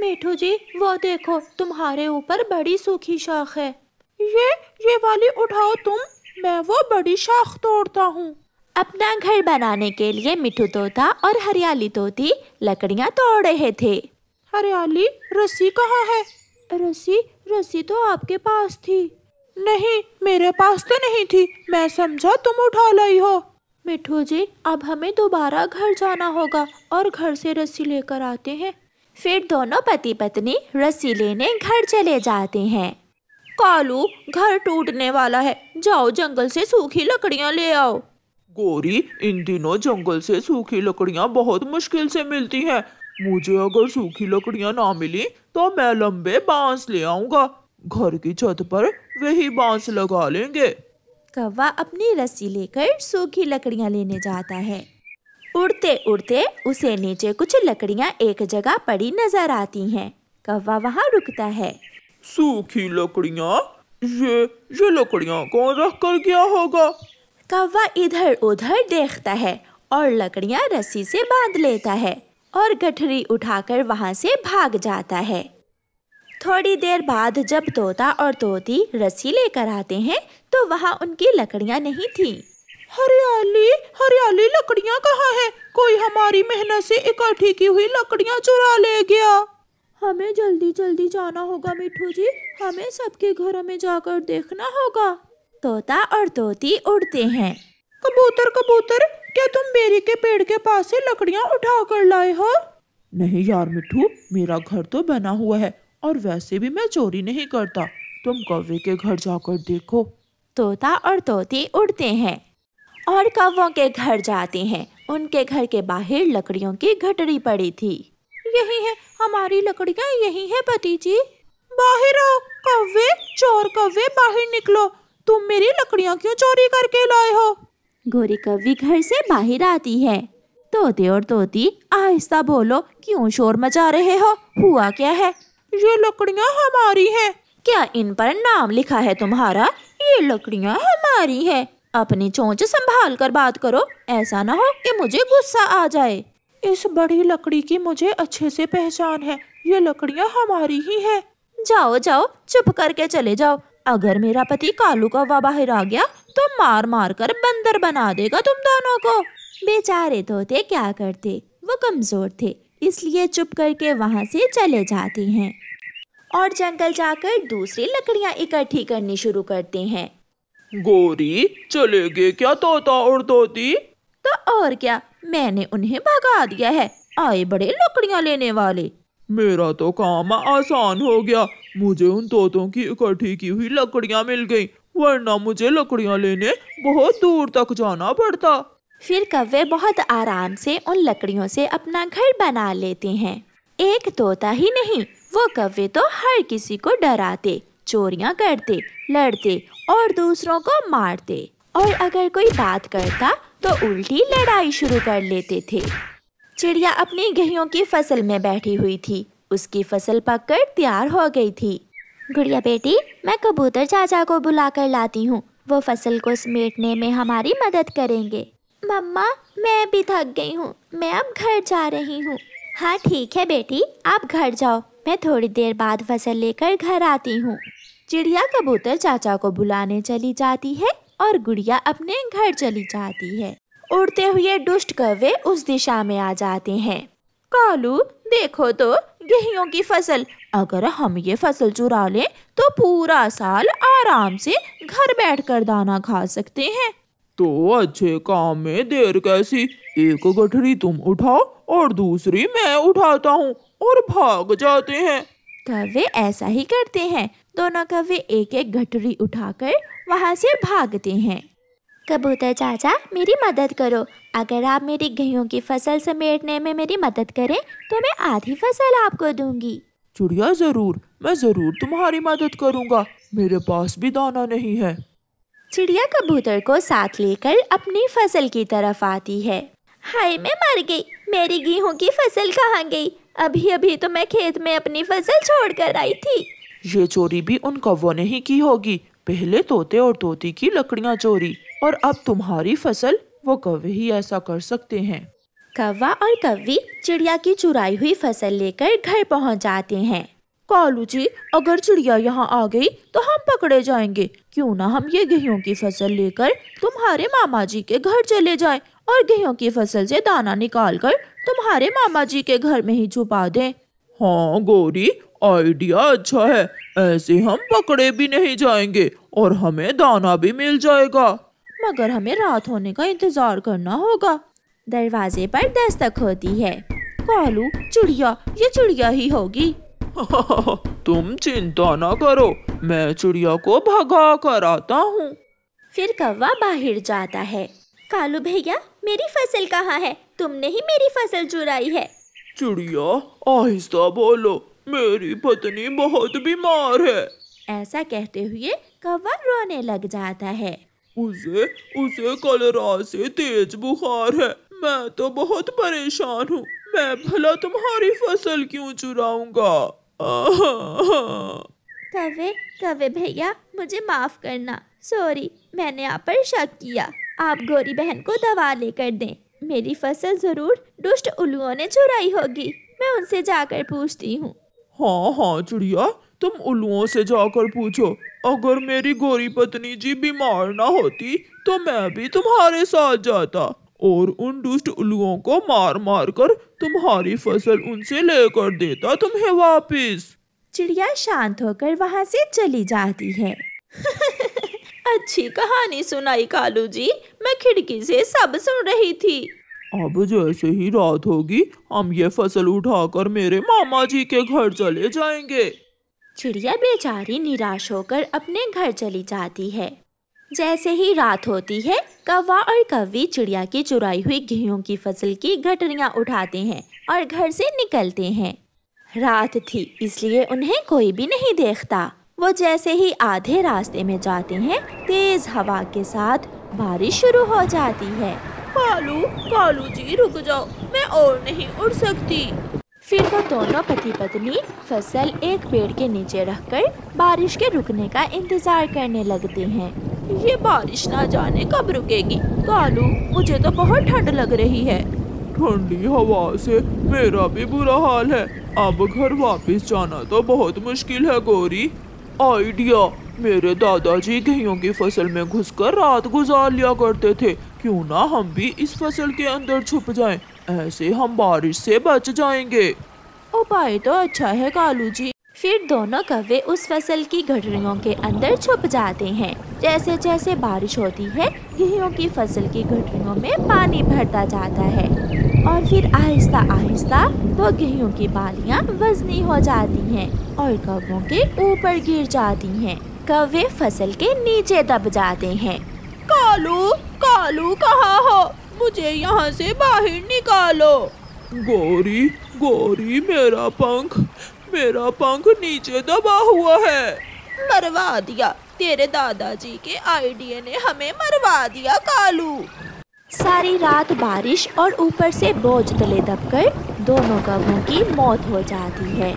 मेठू जी वो देखो तुम्हारे ऊपर बड़ी सूखी शाख है ये ये वाली उठाओ तुम मैं वो बड़ी शाख तोड़ता हूँ अपना घर बनाने के लिए मिठू तोता और हरियाली तोती लकड़ियाँ तोड़ रहे थे हरियाली रस्सी कहाँ है रस्सी रस्सी तो आपके पास थी नहीं मेरे पास तो नहीं थी मैं समझा तुम उठा लाई हो मिठू जी अब हमें दोबारा घर जाना होगा और घर से रस्सी लेकर आते हैं फिर दोनों पति पत्नी रस्सी लेने घर चले जाते हैं कालू घर टूटने वाला है जाओ जंगल से सूखी लकड़ियाँ ले आओ गोरी इन दिनों जंगल से सूखी लकड़ियाँ बहुत मुश्किल से मिलती हैं मुझे अगर सूखी लकड़ियाँ ना मिली तो मैं लंबे बांस ले आऊँगा घर की छत पर वही बांस लगा लेंगे कौवा अपनी रस्सी लेकर सूखी लकड़ियाँ लेने जाता है उड़ते उड़ते उसे नीचे कुछ लकड़ियाँ एक जगह पड़ी नजर आती हैं कौवा वहाँ रुकता है सूखी लकड़ियाँ ये ये लकड़ियाँ कौन रख कर गया होगा कौवा इधर उधर देखता है और लकड़ियाँ रस्सी से बांध लेता है और गठरी उठाकर वहाँ से भाग जाता है थोड़ी देर बाद जब तोता और तोती रस्सी लेकर आते हैं तो वहाँ उनकी लकड़ियाँ नहीं थीं हरियाली हरियाली लकड़ियाँ कहाँ हैं कोई हमारी मेहनत से इकट्ठी की हुई लकड़ियाँ चुरा ले गया हमें जल्दी जल्दी जाना होगा मिठू जी हमें सबके घरों में जाकर देखना होगा तोता और तोती उड़ते हैं कबूतर कबूतर क्या तुम बेरी के पेड़ के पास से लकड़ियाँ उठा कर लाए हो नहीं यार मिठू मेरा घर तो बना हुआ है और वैसे भी मैं चोरी नहीं करता तुम कौवे के घर जाकर देखो तोता और तोती उड़ते हैं और कौवों के घर जाते हैं उनके घर के बाहर लकड़ियों की घटरी पड़ी थी यही है हमारी लकड़ियाँ यही है जी बाहर आओ कौवे चोर कौवे बाहर निकलो तुम मेरी लकड़ियाँ क्यों चोरी करके लाए हो गोरी कौवी घर से बाहर आती है तोते और तोती आहिस्ता बोलो क्यों शोर मचा रहे हो हुआ क्या है ये लकड़ियाँ हमारी हैं क्या इन पर नाम लिखा है तुम्हारा ये लकड़ियाँ हमारी हैं अपनी चोंच संभाल कर बात करो ऐसा ना हो कि मुझे गुस्सा आ जाए इस बड़ी लकड़ी की मुझे अच्छे से पहचान है ये लकड़ियाँ हमारी ही है जाओ जाओ चुप करके चले जाओ अगर मेरा पति कालू कौवा बाहर आ गया तो मार मार कर बंदर बना देगा तुम दोनों को बेचारे तोते क्या करते वो कमजोर थे इसलिए चुप करके वहाँ से चले जाते हैं और जंगल जाकर दूसरी लकड़ियाँ इकट्ठी करनी शुरू करते हैं गोरी चले गए क्या तोता और तोती तो और क्या मैंने उन्हें भगा दिया है आए बड़े लकड़ियाँ लेने वाले मेरा तो काम आसान हो गया मुझे उन तोतों की इकट्ठी की हुई लकड़ियाँ मिल गयी वरना मुझे लकड़ियाँ लेने बहुत दूर तक जाना पड़ता फिर कव्वे बहुत आराम से उन लकड़ियों से अपना घर बना लेते हैं एक तोता ही नहीं वो कव्वे तो हर किसी को डराते चोरियां करते लड़ते और दूसरों को मारते और अगर कोई बात करता तो उल्टी लड़ाई शुरू कर लेते थे चिड़िया अपनी गेहूं की फसल में बैठी हुई थी उसकी फसल पककर तैयार हो गई थी गुड़िया बेटी मैं कबूतर चाचा को बुला कर लाती हूँ वो फसल को समेटने में हमारी मदद करेंगे मम्मा मैं भी थक गई हूँ मैं अब घर जा रही हूँ हाँ ठीक है बेटी आप घर जाओ मैं थोड़ी देर बाद फसल लेकर घर आती हूँ चिड़िया कबूतर चाचा को बुलाने चली जाती है और गुड़िया अपने घर चली जाती है उड़ते हुए दुष्ट कौवे उस दिशा में आ जाते हैं कालू देखो तो गेहूं की फसल अगर हम ये फसल चुरा लें तो पूरा साल आराम से घर बैठकर दाना खा सकते हैं तो अच्छे काम में देर कैसी एक गठरी तुम उठाओ और दूसरी मैं उठाता हूँ और भाग जाते हैं कौवे ऐसा ही करते हैं दोनों कौवे एक एक गठरी उठाकर वहाँ से भागते हैं कबूतर चाचा मेरी मदद करो अगर आप मेरी गेहूँ की फसल समेटने में मेरी मदद करें तो मैं आधी फसल आपको दूंगी चिड़िया जरूर मैं जरूर तुम्हारी मदद करूँगा मेरे पास भी दाना नहीं है चिड़िया कबूतर को साथ लेकर अपनी फसल की तरफ आती है हाय मैं मर गई मेरी गेहूँ की फसल कहाँ गई अभी अभी तो मैं खेत में अपनी फसल छोड़ कर आई थी ये चोरी भी उन कौवों ने ही की होगी पहले तोते और तोती की लकड़ियाँ चोरी और अब तुम्हारी फसल वो कौवे ही ऐसा कर सकते हैं कौवा और कौवी चिड़िया की चुराई हुई फसल लेकर घर पहुँच जाते हैं कालू जी अगर चिड़िया यहाँ आ गई तो हम पकड़े जाएंगे क्यों ना हम ये गेहूँ की फसल लेकर तुम्हारे मामा जी के घर चले जाएं और गेहूँ की फसल से दाना निकाल कर तुम्हारे मामा जी के घर में ही छुपा दें हाँ गौरी आइडिया अच्छा है ऐसे हम पकड़े भी नहीं जाएंगे और हमें दाना भी मिल जाएगा मगर हमें रात होने का इंतजार करना होगा दरवाजे पर दस्तक होती है कालू चिड़िया ये चिड़िया ही होगी तुम चिंता ना करो मैं चिड़िया को भगा कर आता हूँ फिर कौवा बाहर जाता है कालू भैया मेरी फसल कहाँ है तुमने ही मेरी फसल चुराई है चिड़िया आहिस्ता बोलो मेरी पत्नी बहुत बीमार है ऐसा कहते हुए कौवा रोने लग जाता है उसे उसे कल रात से तेज बुखार है मैं तो बहुत परेशान हूँ मैं भला तुम्हारी फसल क्यों चुराऊंगा कवे कवे भैया मुझे माफ करना सॉरी मैंने आप पर शक किया आप गोरी बहन को दवा लेकर दें मेरी फसल जरूर दुष्ट उल्लुओं ने चुराई होगी मैं उनसे जाकर पूछती हूँ हाँ हाँ चिड़िया तुम उल्लुओं से जाकर पूछो अगर मेरी गोरी पत्नी जी बीमार ना होती तो मैं भी तुम्हारे साथ जाता और उन दुष्ट उल्लुओं को मार मार कर तुम्हारी फसल उनसे लेकर देता तुम्हें वापस चिड़िया शांत होकर वहाँ से चली जाती है अच्छी कहानी सुनाई कालू जी मैं खिड़की से सब सुन रही थी अब जैसे ही रात होगी हम ये फसल उठाकर मेरे मामा जी के घर चले जाएंगे चिड़िया बेचारी निराश होकर अपने घर चली जाती है जैसे ही रात होती है कौवा और कवी चिड़िया की चुराई हुई गेहूं की फसल की गठरियाँ उठाते हैं और घर से निकलते हैं रात थी इसलिए उन्हें कोई भी नहीं देखता वो जैसे ही आधे रास्ते में जाते हैं तेज हवा के साथ बारिश शुरू हो जाती है कालू कालू जी रुक जाओ मैं और नहीं उड़ सकती फिर वो दोनों पति पत्नी फसल एक पेड़ के नीचे रखकर बारिश के रुकने का इंतजार करने लगते हैं ये बारिश ना जाने कब रुकेगी कालू मुझे तो बहुत ठंड लग रही है ठंडी हवा से मेरा भी बुरा हाल है अब घर वापस जाना तो बहुत मुश्किल है गोरी आइडिया मेरे दादाजी गेहूँ की फसल में घुसकर रात गुजार लिया करते थे क्यों ना हम भी इस फसल के अंदर छुप जाएं ऐसे हम बारिश से बच जाएंगे उपाय तो अच्छा है कालू जी फिर दोनों कवे उस फसल की गठरियों के अंदर छुप जाते हैं जैसे जैसे बारिश होती है गेहूँ की फसल की गठरियों में पानी भरता जाता है और फिर आहिस्ता आहिस्ता वो गेहूँ की बालियाँ वजनी हो जाती हैं और कौवों के ऊपर गिर जाती हैं कौवे फसल के नीचे दब जाते हैं कालू कालू कहाँ हो मुझे यहाँ से बाहर निकालो गौरी गौरी मेरा पंख मेरा पंख नीचे दबा हुआ है मरवा दिया तेरे दादाजी के आइडिया ने हमें मरवा दिया कालू सारी रात बारिश और ऊपर से बोझ तले दबकर दोनों कबों की मौत हो जाती है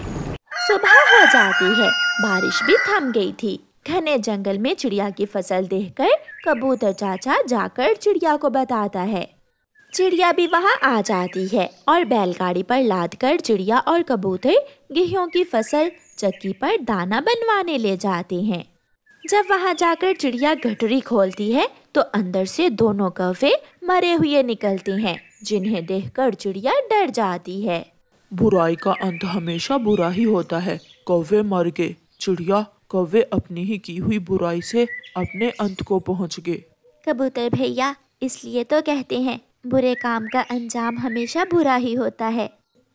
सुबह हो जाती है बारिश भी थम गई थी घने जंगल में चिड़िया की फसल देखकर कबूतर चाचा जाकर चिड़िया को बताता है चिड़िया भी वहाँ आ जाती है और बैलगाड़ी पर लाद कर चिड़िया और कबूतर गेहूँ की फसल चक्की पर दाना बनवाने ले जाते हैं जब वहाँ जाकर चिड़िया गठरी खोलती है तो अंदर से दोनों कौवे मरे हुए निकलते हैं जिन्हें देखकर चिड़िया डर जाती है बुराई का अंत हमेशा बुरा ही होता है कौवे मर गए चिड़िया कौवे अपनी ही की हुई बुराई से अपने अंत को पहुंच गए कबूतर भैया इसलिए तो कहते हैं बुरे काम का अंजाम हमेशा बुरा ही होता है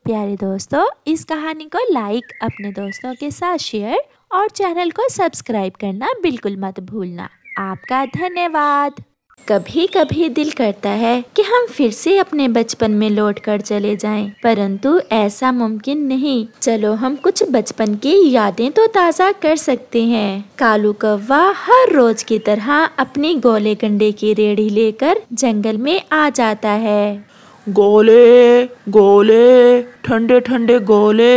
प्यारे दोस्तों इस कहानी को लाइक अपने दोस्तों के साथ शेयर और चैनल को सब्सक्राइब करना बिल्कुल मत भूलना आपका धन्यवाद कभी कभी दिल करता है कि हम फिर से अपने बचपन में लौट कर चले जाएं, परंतु ऐसा मुमकिन नहीं चलो हम कुछ बचपन की यादें तो ताज़ा कर सकते हैं कालू कौवा हर रोज की तरह अपनी गोले गंडे की रेडी लेकर जंगल में आ जाता है गोले गोले ठंडे ठंडे गोले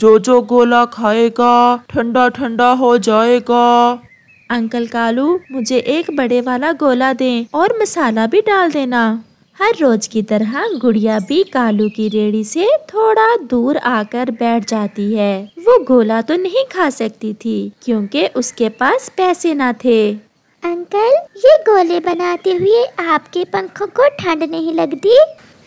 जो जो गोला खाएगा ठंडा ठंडा हो जाएगा अंकल कालू मुझे एक बड़े वाला गोला दें और मसाला भी डाल देना हर रोज की तरह गुड़िया भी कालू की रेड़ी से थोड़ा दूर आकर बैठ जाती है वो गोला तो नहीं खा सकती थी क्योंकि उसके पास पैसे ना थे अंकल ये गोले बनाते हुए आपके पंखों को ठंड नहीं लगती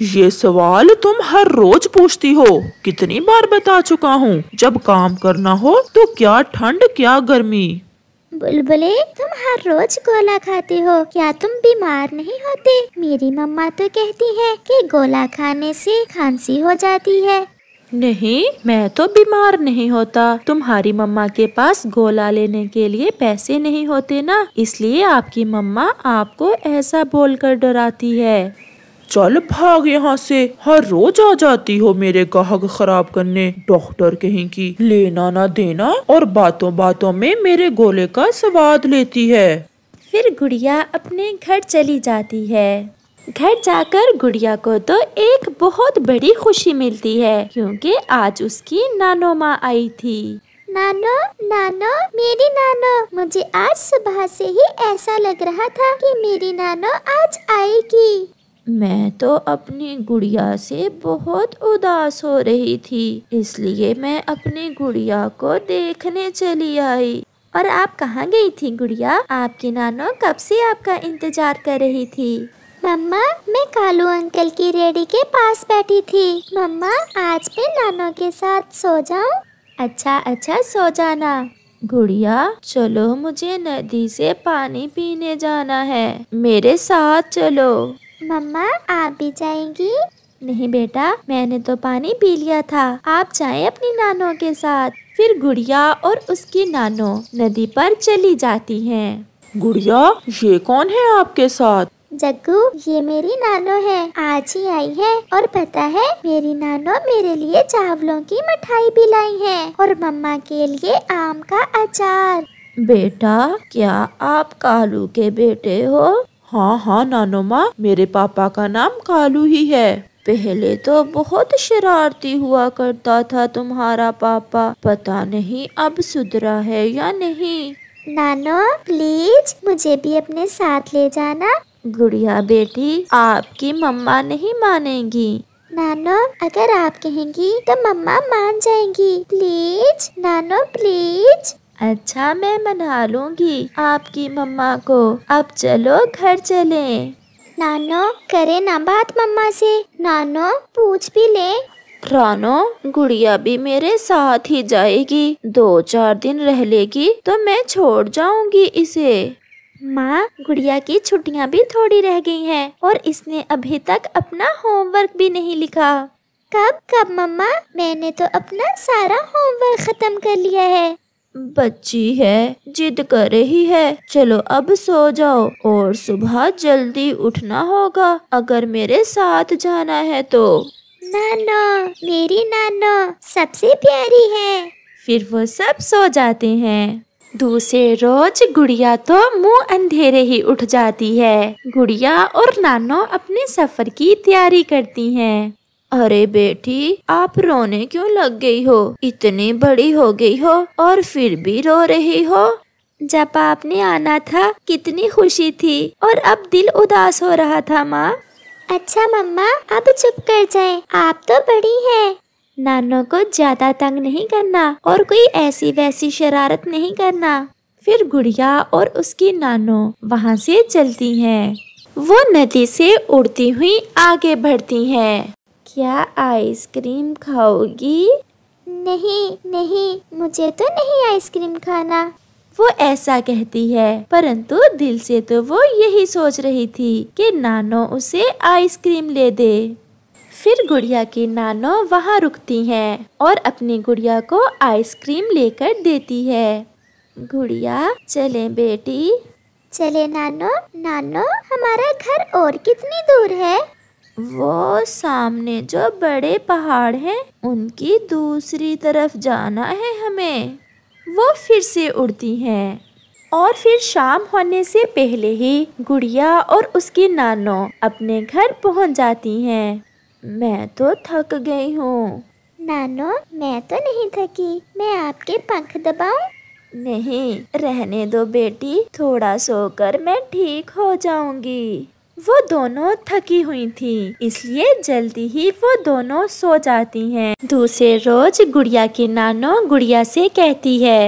ये सवाल तुम हर रोज पूछती हो कितनी बार बता चुका हूँ जब काम करना हो तो क्या ठंड क्या गर्मी बुलबुले तुम हर रोज गोला खाते हो क्या तुम बीमार नहीं होते मेरी मम्मा तो कहती है कि गोला खाने से खांसी हो जाती है नहीं मैं तो बीमार नहीं होता तुम्हारी मम्मा के पास गोला लेने के लिए पैसे नहीं होते ना इसलिए आपकी मम्मा आपको ऐसा बोलकर डराती है चल भाग यहाँ से हर रोज आ जाती हो मेरे गाहक खराब करने डॉक्टर कहीं की लेना ना देना और बातों बातों में मेरे गोले का स्वाद लेती है फिर गुड़िया अपने घर चली जाती है घर जाकर गुड़िया को तो एक बहुत बड़ी खुशी मिलती है क्योंकि आज उसकी नानो माँ आई थी नानो नानो मेरी नानो मुझे आज सुबह से ही ऐसा लग रहा था कि मेरी नानो आज आएगी मैं तो अपनी गुड़िया से बहुत उदास हो रही थी इसलिए मैं अपनी गुड़िया को देखने चली आई और आप कहाँ गई थी गुड़िया आपकी नानो कब से आपका इंतजार कर रही थी मम्मा मैं कालू अंकल की रेडी के पास बैठी थी मम्मा आज मैं नानो के साथ सो जाऊँ अच्छा अच्छा सो जाना गुड़िया चलो मुझे नदी से पानी पीने जाना है मेरे साथ चलो मम्मा आप भी जाएंगी नहीं बेटा मैंने तो पानी पी लिया था आप जाए अपनी नानों के साथ फिर गुड़िया और उसकी नानो नदी पर चली जाती हैं। गुड़िया ये कौन है आपके साथ जग्गू ये मेरी नानो है आज ही आई है और पता है मेरी नानो मेरे लिए चावलों की मिठाई भी लाई है और मम्मा के लिए आम का अचार बेटा क्या आप कालू के बेटे हो हाँ हाँ नानो माँ मेरे पापा का नाम कालू ही है पहले तो बहुत शरारती हुआ करता था तुम्हारा पापा पता नहीं अब सुधरा है या नहीं नानो प्लीज मुझे भी अपने साथ ले जाना गुड़िया बेटी आपकी मम्मा नहीं मानेगी नानो अगर आप कहेंगी तो मम्मा मान जाएंगी प्लीज नानो प्लीज अच्छा मैं मना लूँगी आपकी मम्मा को अब चलो घर चलें। नानो करे ना बात मम्मा से नानो पूछ भी ले रानो गुड़िया भी मेरे साथ ही जाएगी दो चार दिन रह लेगी तो मैं छोड़ जाऊंगी इसे माँ गुड़िया की छुट्टियाँ भी थोड़ी रह गई हैं और इसने अभी तक अपना होमवर्क भी नहीं लिखा कब कब मम्मा मैंने तो अपना सारा होमवर्क खत्म कर लिया है बच्ची है जिद कर रही है चलो अब सो जाओ और सुबह जल्दी उठना होगा अगर मेरे साथ जाना है तो नानो मेरी नानो सबसे प्यारी है फिर वो सब सो जाते हैं दूसरे रोज गुड़िया तो मुंह अंधेरे ही उठ जाती है गुड़िया और नानो अपने सफर की तैयारी करती हैं। अरे बेटी आप रोने क्यों लग गई हो इतनी बड़ी हो गई हो और फिर भी रो रही हो जब आपने आना था कितनी खुशी थी और अब दिल उदास हो रहा था माँ अच्छा मम्मा अब चुप कर जाए आप तो बड़ी हैं नानों को ज्यादा तंग नहीं करना और कोई ऐसी वैसी शरारत नहीं करना फिर गुड़िया और उसकी नानो वहाँ से चलती हैं। वो नदी से उड़ती हुई आगे बढ़ती हैं। क्या आइसक्रीम खाओगी नहीं नहीं मुझे तो नहीं आइसक्रीम खाना वो ऐसा कहती है परंतु दिल से तो वो यही सोच रही थी कि नानो उसे आइसक्रीम ले दे फिर गुड़िया की नानो वहाँ रुकती हैं और अपनी गुड़िया को आइसक्रीम लेकर देती है गुड़िया चले बेटी चले नानो नानो हमारा घर और कितनी दूर है वो सामने जो बड़े पहाड़ हैं उनकी दूसरी तरफ जाना है हमें वो फिर से उड़ती हैं और फिर शाम होने से पहले ही गुड़िया और उसकी नानो अपने घर पहुंच जाती हैं मैं तो थक गई हूँ नानो मैं तो नहीं थकी मैं आपके पंख दबाऊं? नहीं रहने दो बेटी थोड़ा सोकर मैं ठीक हो जाऊंगी वो दोनों थकी हुई थी इसलिए जल्दी ही वो दोनों सो जाती हैं। दूसरे रोज गुड़िया की नानो गुड़िया से कहती है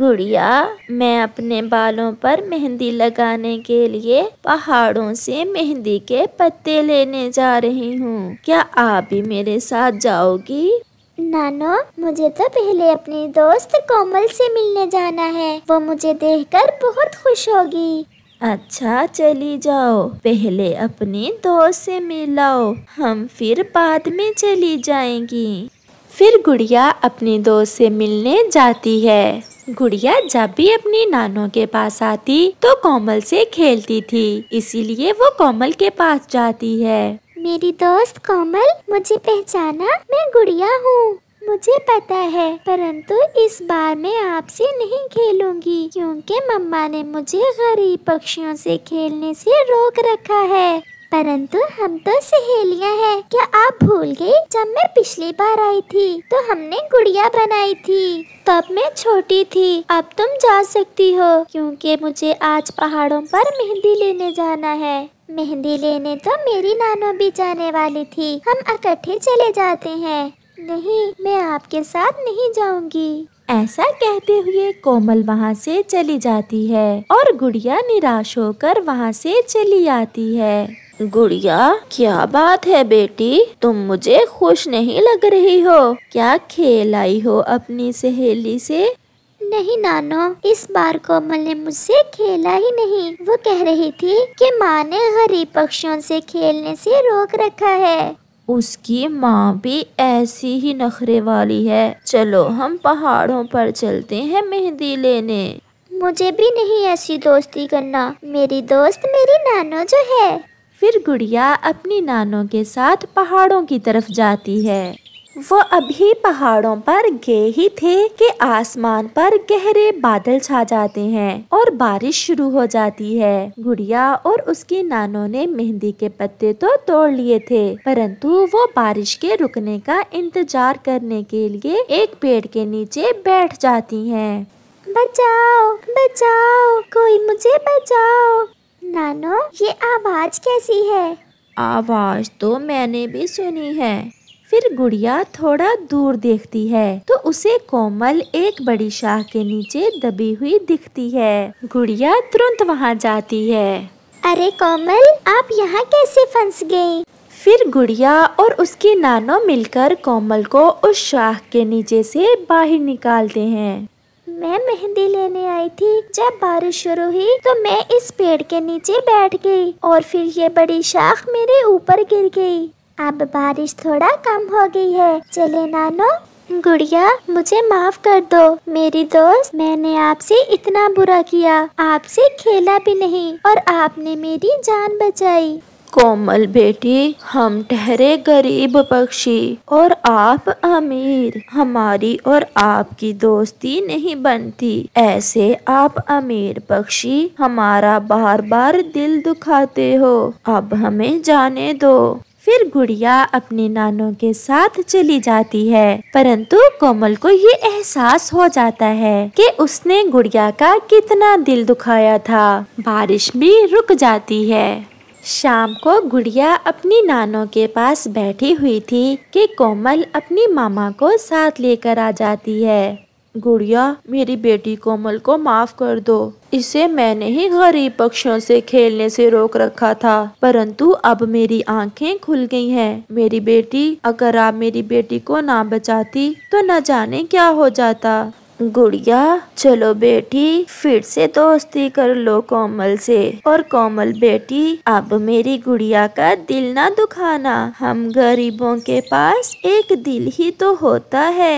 गुड़िया मैं अपने बालों पर मेहंदी लगाने के लिए पहाड़ों से मेहंदी के पत्ते लेने जा रही हूँ क्या आप भी मेरे साथ जाओगी नानो मुझे तो पहले अपनी दोस्त कोमल से मिलने जाना है वो मुझे देखकर बहुत खुश होगी अच्छा चली जाओ पहले अपने दोस्त से मिलाओ हम फिर बाद में चली जाएंगी फिर गुड़िया अपने दोस्त से मिलने जाती है गुड़िया जब भी अपनी नानों के पास आती तो कोमल से खेलती थी इसीलिए वो कोमल के पास जाती है मेरी दोस्त कोमल मुझे पहचाना मैं गुड़िया हूँ मुझे पता है परंतु इस बार मैं आपसे नहीं खेलूंगी क्योंकि मम्मा ने मुझे गरीब पक्षियों से खेलने से रोक रखा है परंतु हम तो सहेलियां हैं क्या आप भूल गए जब मैं पिछली बार आई थी तो हमने गुड़िया बनाई थी तब मैं छोटी थी अब तुम जा सकती हो क्योंकि मुझे आज पहाड़ों पर मेहंदी लेने जाना है मेहंदी लेने तो मेरी नानो भी जाने वाली थी हम इकट्ठे चले जाते हैं नहीं मैं आपके साथ नहीं जाऊंगी ऐसा कहते हुए कोमल वहाँ से चली जाती है और गुड़िया निराश होकर वहाँ से चली आती है गुड़िया क्या बात है बेटी तुम मुझे खुश नहीं लग रही हो क्या खेल आई हो अपनी सहेली से नहीं नानो इस बार कोमल ने मुझसे खेला ही नहीं वो कह रही थी कि माँ ने गरीब पक्षियों से खेलने से रोक रखा है उसकी माँ भी ऐसी ही नखरे वाली है चलो हम पहाड़ों पर चलते हैं मेहंदी लेने मुझे भी नहीं ऐसी दोस्ती करना मेरी दोस्त मेरी नानो जो है फिर गुड़िया अपनी नानों के साथ पहाड़ों की तरफ जाती है वो अभी पहाड़ों पर गए ही थे कि आसमान पर गहरे बादल छा जाते हैं और बारिश शुरू हो जाती है गुड़िया और उसकी नानों ने मेहंदी के पत्ते तो तोड़ लिए थे परंतु वो बारिश के रुकने का इंतजार करने के लिए एक पेड़ के नीचे बैठ जाती हैं। बचाओ बचाओ कोई मुझे बचाओ नानो ये आवाज कैसी है आवाज तो मैंने भी सुनी है फिर गुड़िया थोड़ा दूर देखती है तो उसे कोमल एक बड़ी शाख के नीचे दबी हुई दिखती है गुड़िया तुरंत वहाँ जाती है अरे कोमल आप यहाँ कैसे फंस गयी फिर गुड़िया और उसके नानो मिलकर कोमल को उस शाख के नीचे से बाहर निकालते हैं मैं मेहंदी लेने आई थी जब बारिश शुरू हुई तो मैं इस पेड़ के नीचे बैठ गई और फिर ये बड़ी शाख मेरे ऊपर गिर गई अब बारिश थोड़ा कम हो गई है चले नानो गुड़िया मुझे माफ कर दो मेरी दोस्त मैंने आपसे इतना बुरा किया आपसे खेला भी नहीं और आपने मेरी जान बचाई कोमल बेटी हम ठहरे गरीब पक्षी और आप अमीर हमारी और आपकी दोस्ती नहीं बनती ऐसे आप अमीर पक्षी हमारा बार बार दिल दुखाते हो अब हमें जाने दो फिर गुड़िया अपने नानों के साथ चली जाती है परंतु कोमल को ये एहसास हो जाता है कि उसने गुड़िया का कितना दिल दुखाया था बारिश भी रुक जाती है शाम को गुड़िया अपनी नानों के पास बैठी हुई थी कि कोमल अपनी मामा को साथ लेकर आ जाती है गुड़िया मेरी बेटी कोमल को माफ कर दो इसे मैंने ही गरीब पक्षियों से खेलने से रोक रखा था परंतु अब मेरी आंखें खुल गई हैं मेरी बेटी अगर आप मेरी बेटी को ना बचाती तो न जाने क्या हो जाता गुड़िया चलो बेटी फिर से दोस्ती कर लो कोमल से और कोमल बेटी अब मेरी गुड़िया का दिल ना दुखाना हम गरीबों के पास एक दिल ही तो होता है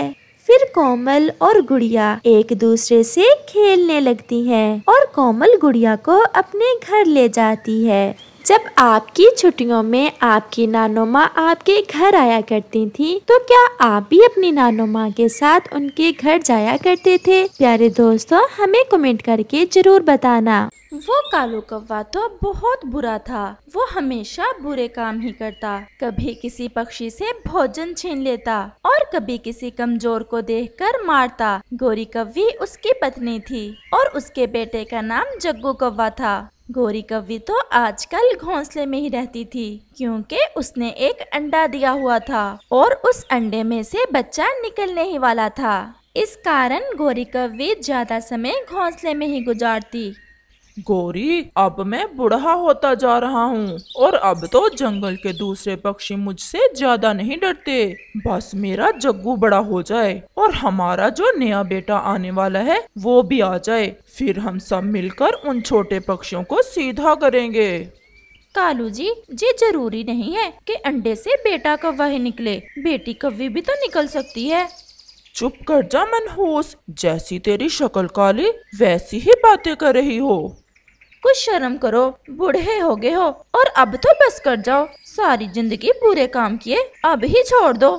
फिर कोमल और गुड़िया एक दूसरे से खेलने लगती हैं और कोमल गुड़िया को अपने घर ले जाती है जब आपकी छुट्टियों में आपकी नानो माँ आपके घर आया करती थी तो क्या आप भी अपनी नानो माँ के साथ उनके घर जाया करते थे प्यारे दोस्तों हमें कमेंट करके जरूर बताना वो कालू कौवा तो बहुत बुरा था वो हमेशा बुरे काम ही करता कभी किसी पक्षी से भोजन छीन लेता और कभी किसी कमजोर को देखकर मारता गोरी कवि उसकी पत्नी थी और उसके बेटे का नाम जग्गू कौवा था गौरी कव्वी तो आजकल घोंसले में ही रहती थी क्योंकि उसने एक अंडा दिया हुआ था और उस अंडे में से बच्चा निकलने ही वाला था इस कारण गौरी कव्वी ज़्यादा समय घोंसले में ही गुजारती गौरी अब मैं बूढ़ा होता जा रहा हूँ और अब तो जंगल के दूसरे पक्षी मुझसे ज्यादा नहीं डरते बस मेरा जग्गू बड़ा हो जाए और हमारा जो नया बेटा आने वाला है वो भी आ जाए फिर हम सब मिलकर उन छोटे पक्षियों को सीधा करेंगे कालू जी ये जरूरी नहीं है कि अंडे से बेटा कौवा ही निकले बेटी कव्वी भी तो निकल सकती है चुप कर जा मनहूस जैसी तेरी शक्ल काली वैसी ही बातें कर रही हो कुछ शर्म करो बूढ़े हो गए हो और अब तो बस कर जाओ सारी जिंदगी बुरे काम किए अब ही छोड़ दो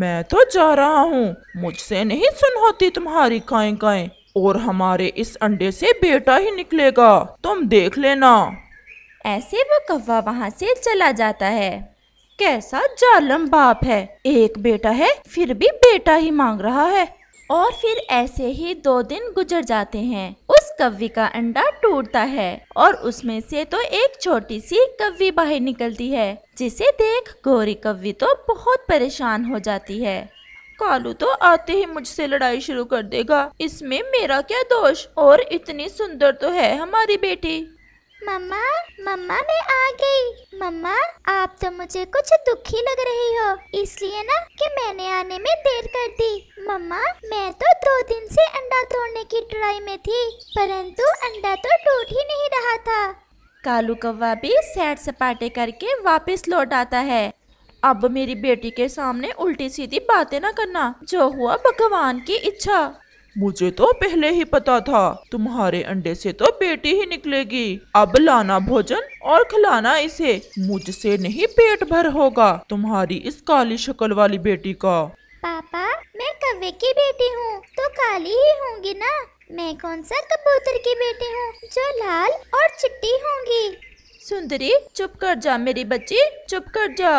मैं तो जा रहा हूँ मुझसे नहीं सुन होती तुम्हारी काए काए और हमारे इस अंडे से बेटा ही निकलेगा तुम देख लेना ऐसे वो कौवा वहाँ से चला जाता है कैसा जालम बाप है एक बेटा है फिर भी बेटा ही मांग रहा है और फिर ऐसे ही दो दिन गुजर जाते हैं उस कव्वी का अंडा टूटता है और उसमें से तो एक छोटी सी कव्वी बाहर निकलती है जिसे देख गोरी कव्वी तो बहुत परेशान हो जाती है कालू तो आते ही मुझसे लड़ाई शुरू कर देगा इसमें मेरा क्या दोष और इतनी सुंदर तो है हमारी बेटी मम्मा मम्मा मैं आ गई मम्मा आप तो मुझे कुछ दुखी लग रही हो इसलिए ना कि मैंने आने में देर कर दी मम्मा मैं तो दो दिन से अंडा तोड़ने की ट्राई में थी परंतु अंडा तो टूट ही नहीं रहा था कालू कौवा भी सैड सपाटे करके वापस लौट आता है अब मेरी बेटी के सामने उल्टी सीधी बातें ना करना जो हुआ भगवान की इच्छा मुझे तो पहले ही पता था तुम्हारे अंडे से तो बेटी ही निकलेगी अब लाना भोजन और खिलाना इसे मुझसे नहीं पेट भर होगा तुम्हारी इस काली शक्ल वाली बेटी का पापा मैं कव्वे की बेटी हूँ तो काली ही होंगी ना मैं कौन सा कबूतर की बेटी हूँ जो लाल और चिट्टी होंगी सुंदरी चुप कर जा मेरी बच्ची चुप कर जा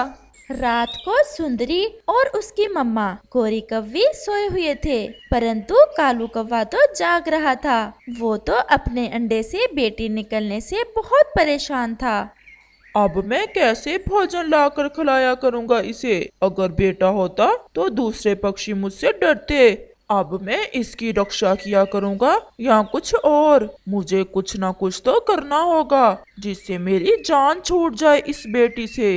रात को सुंदरी और उसकी मम्मा गोरी कव्वी सोए हुए थे परंतु कालू कव्वा तो जाग रहा था वो तो अपने अंडे से बेटी निकलने से बहुत परेशान था अब मैं कैसे भोजन लाकर खिलाया करूँगा इसे अगर बेटा होता तो दूसरे पक्षी मुझसे डरते अब मैं इसकी रक्षा किया करूँगा या कुछ और मुझे कुछ ना कुछ तो करना होगा जिससे मेरी जान छूट जाए इस बेटी से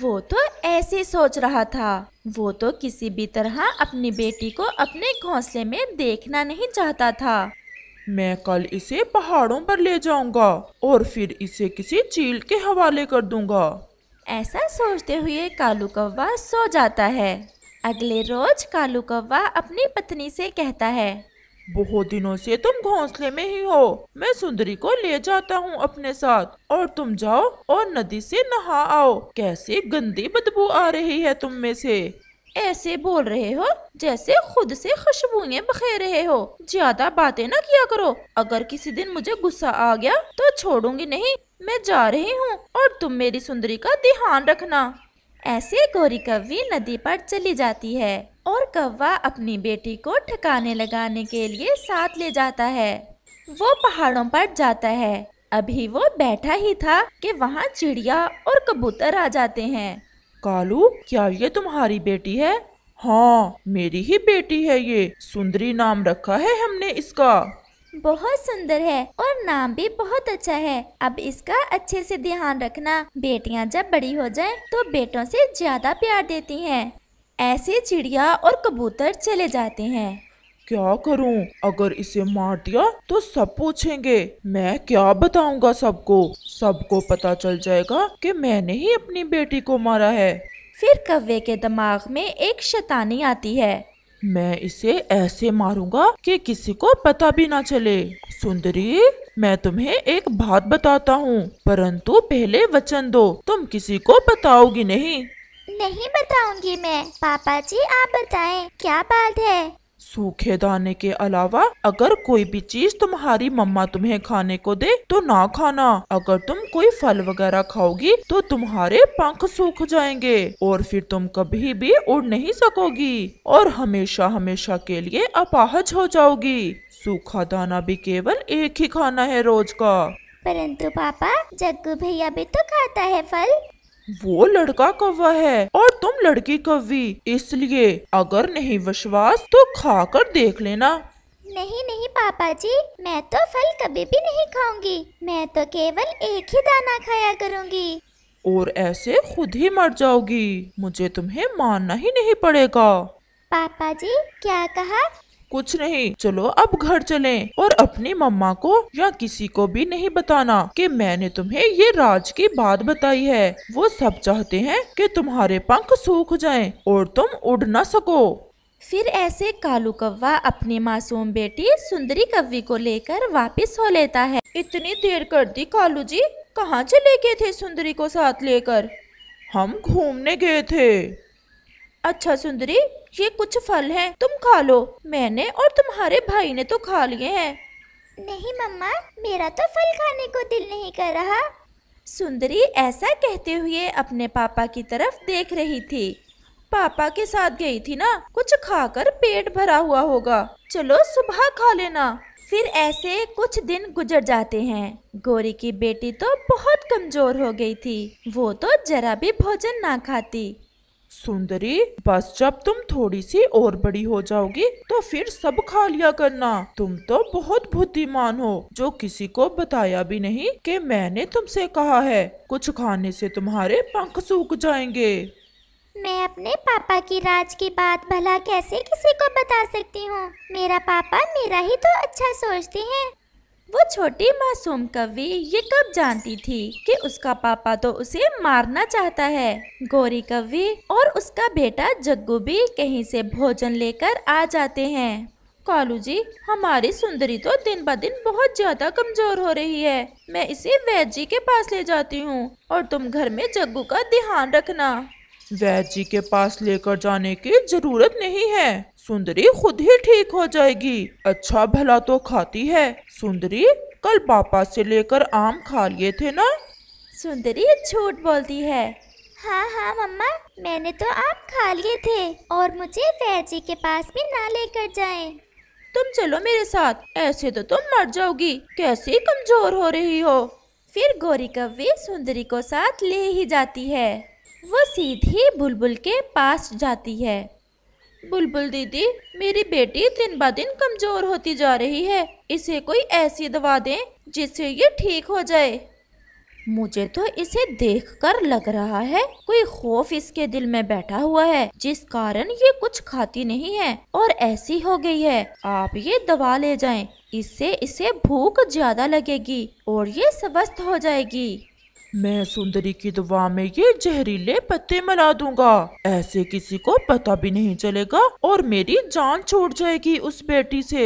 वो तो ऐसे सोच रहा था वो तो किसी भी तरह अपनी बेटी को अपने घोंसले में देखना नहीं चाहता था मैं कल इसे पहाड़ों पर ले जाऊंगा और फिर इसे किसी चील के हवाले कर दूंगा ऐसा सोचते हुए कालू कौवा सो जाता है अगले रोज कालू कौवा अपनी पत्नी से कहता है बहुत दिनों से तुम घोंसले में ही हो मैं सुंदरी को ले जाता हूँ अपने साथ और तुम जाओ और नदी से नहा आओ कैसे गंदी बदबू आ रही है तुम में से ऐसे बोल रहे हो जैसे खुद से खुशबुए बखेर रहे हो ज्यादा बातें ना किया करो अगर किसी दिन मुझे गुस्सा आ गया तो छोड़ूंगी नहीं मैं जा रही हूँ और तुम मेरी सुंदरी का ध्यान रखना ऐसे गौरी कवि नदी पर चली जाती है और कौवा अपनी बेटी को ठिकाने लगाने के लिए साथ ले जाता है वो पहाड़ों पर जाता है अभी वो बैठा ही था कि वहाँ चिड़िया और कबूतर आ जाते हैं कालू क्या ये तुम्हारी बेटी है हाँ मेरी ही बेटी है ये सुंदरी नाम रखा है हमने इसका बहुत सुंदर है और नाम भी बहुत अच्छा है अब इसका अच्छे से ध्यान रखना बेटियाँ जब बड़ी हो जाएं तो बेटों से ज्यादा प्यार देती हैं। ऐसे चिड़िया और कबूतर चले जाते हैं क्या करूं? अगर इसे मार दिया तो सब पूछेंगे मैं क्या बताऊंगा सबको सबको पता चल जाएगा कि मैंने ही अपनी बेटी को मारा है फिर कव्वे के दिमाग में एक शैतानी आती है मैं इसे ऐसे मारूंगा कि किसी को पता भी ना चले सुंदरी मैं तुम्हें एक बात बताता हूँ परंतु पहले वचन दो तुम किसी को बताओगी नहीं नहीं बताऊंगी मैं पापा जी आप बताएं क्या बात है सूखे दाने के अलावा अगर कोई भी चीज तुम्हारी मम्मा तुम्हें खाने को दे तो ना खाना अगर तुम कोई फल वगैरह खाओगी तो तुम्हारे पंख सूख जाएंगे और फिर तुम कभी भी उड़ नहीं सकोगी और हमेशा हमेशा के लिए अपाहज हो जाओगी सूखा दाना भी केवल एक ही खाना है रोज का परंतु पापा जग्गू भैया भी तो खाता है फल वो लड़का कौवा है और तुम लड़की कौवी इसलिए अगर नहीं विश्वास तो खा कर देख लेना नहीं नहीं पापा जी मैं तो फल कभी भी नहीं खाऊंगी मैं तो केवल एक ही दाना खाया करूंगी और ऐसे खुद ही मर जाओगी मुझे तुम्हें मानना ही नहीं पड़ेगा पापा जी क्या कहा कुछ नहीं चलो अब घर चले और अपनी मम्मा को या किसी को भी नहीं बताना कि मैंने तुम्हें ये राज की बात बताई है वो सब चाहते हैं कि तुम्हारे पंख सूख जाएं और तुम उड़ ना सको फिर ऐसे कालू कौवा अपनी मासूम बेटी सुंदरी कवि को लेकर वापस हो लेता है इतनी देर कर दी कालू जी कहाँ चले गए थे सुंदरी को साथ लेकर हम घूमने गए थे अच्छा सुंदरी ये कुछ फल हैं तुम खा लो मैंने और तुम्हारे भाई ने तो खा लिए हैं नहीं मम्मा मेरा तो फल खाने को दिल नहीं कर रहा सुंदरी ऐसा कहते हुए अपने पापा की तरफ देख रही थी पापा के साथ गई थी ना कुछ खाकर पेट भरा हुआ होगा चलो सुबह खा लेना फिर ऐसे कुछ दिन गुजर जाते हैं गोरी की बेटी तो बहुत कमजोर हो गई थी वो तो जरा भी भोजन ना खाती सुंदरी बस जब तुम थोड़ी सी और बड़ी हो जाओगी तो फिर सब खा लिया करना तुम तो बहुत बुद्धिमान हो जो किसी को बताया भी नहीं कि मैंने तुमसे कहा है कुछ खाने से तुम्हारे पंख सूख जाएंगे मैं अपने पापा की राज की बात भला कैसे किसी को बता सकती हूँ मेरा पापा मेरा ही तो अच्छा सोचते हैं वो छोटी मासूम कवि ये कब जानती थी कि उसका पापा तो उसे मारना चाहता है गौरी कवि और उसका बेटा जग्गू भी कहीं से भोजन लेकर आ जाते हैं कालू जी हमारी सुंदरी तो दिन ब दिन बहुत ज्यादा कमजोर हो रही है मैं इसे वैद जी के पास ले जाती हूँ और तुम घर में जग्गू का ध्यान रखना वैद जी के पास लेकर जाने की जरूरत नहीं है सुंदरी खुद ही ठीक हो जाएगी अच्छा भला तो खाती है सुंदरी कल पापा से लेकर आम खा लिए थे ना सुंदरी झूठ बोलती है हाँ हाँ मम्मा मैंने तो आम खा लिए थे और मुझे फैजी के पास भी ना लेकर जाएं। तुम चलो मेरे साथ ऐसे तो तुम मर जाओगी कैसे कमजोर हो रही हो फिर गोरी कवि सुंदरी को साथ ले ही जाती है वो सीधी बुलबुल के पास जाती है बुलबुल दीदी मेरी बेटी दिन ब दिन कमजोर होती जा रही है इसे कोई ऐसी दवा दें जिससे ये ठीक हो जाए मुझे तो इसे देखकर लग रहा है कोई खौफ इसके दिल में बैठा हुआ है जिस कारण ये कुछ खाती नहीं है और ऐसी हो गई है आप ये दवा ले जाएं, इससे इसे भूख ज्यादा लगेगी और ये स्वस्थ हो जाएगी मैं सुंदरी की दुआ में ये जहरीले पत्ते मिला दूंगा ऐसे किसी को पता भी नहीं चलेगा और मेरी जान छोड़ जाएगी उस बेटी से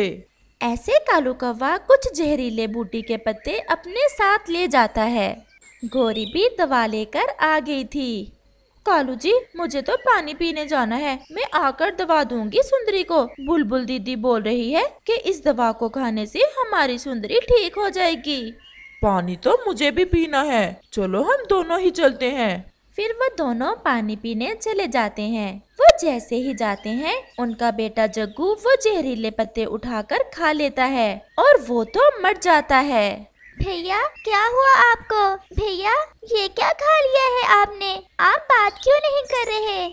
ऐसे कालू कौवा कुछ जहरीले बूटी के पत्ते अपने साथ ले जाता है गोरी भी दवा लेकर आ गई थी कालू जी मुझे तो पानी पीने जाना है मैं आकर दवा दूंगी सुंदरी को बुलबुल दीदी बोल रही है कि इस दवा को खाने से हमारी सुंदरी ठीक हो जाएगी पानी तो मुझे भी पीना है चलो हम दोनों ही चलते हैं फिर वो दोनों पानी पीने चले जाते हैं वो जैसे ही जाते हैं उनका बेटा जग्गू वो जहरीले पत्ते उठाकर खा लेता है और वो तो मर जाता है भैया क्या हुआ आपको भैया ये क्या खा लिया है आपने आप बात क्यों नहीं कर रहे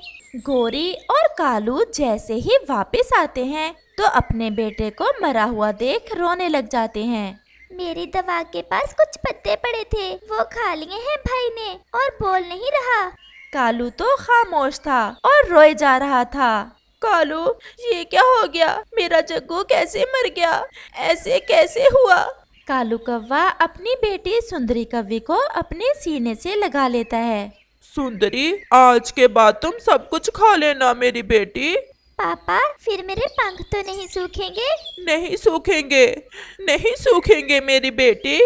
गोरी और कालू जैसे ही वापस आते हैं तो अपने बेटे को मरा हुआ देख रोने लग जाते हैं मेरी दवा के पास कुछ पत्ते पड़े थे वो खा लिए हैं भाई ने और बोल नहीं रहा कालू तो खामोश था और रोए जा रहा था कालू ये क्या हो गया मेरा जग्गू कैसे मर गया ऐसे कैसे हुआ कालू कौवा अपनी बेटी सुंदरी कव्वी को अपने सीने से लगा लेता है सुंदरी आज के बाद तुम सब कुछ खा लेना मेरी बेटी पापा फिर मेरे पंख तो नहीं सूखेंगे नहीं सूखेंगे नहीं सूखेंगे मेरी बेटी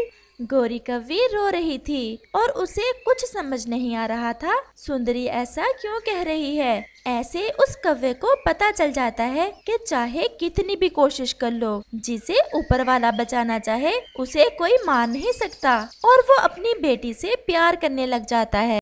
गौरी कव्वी रो रही थी और उसे कुछ समझ नहीं आ रहा था सुंदरी ऐसा क्यों कह रही है ऐसे उस कव्य को पता चल जाता है कि चाहे कितनी भी कोशिश कर लो जिसे ऊपर वाला बचाना चाहे उसे कोई मार नहीं सकता और वो अपनी बेटी से प्यार करने लग जाता है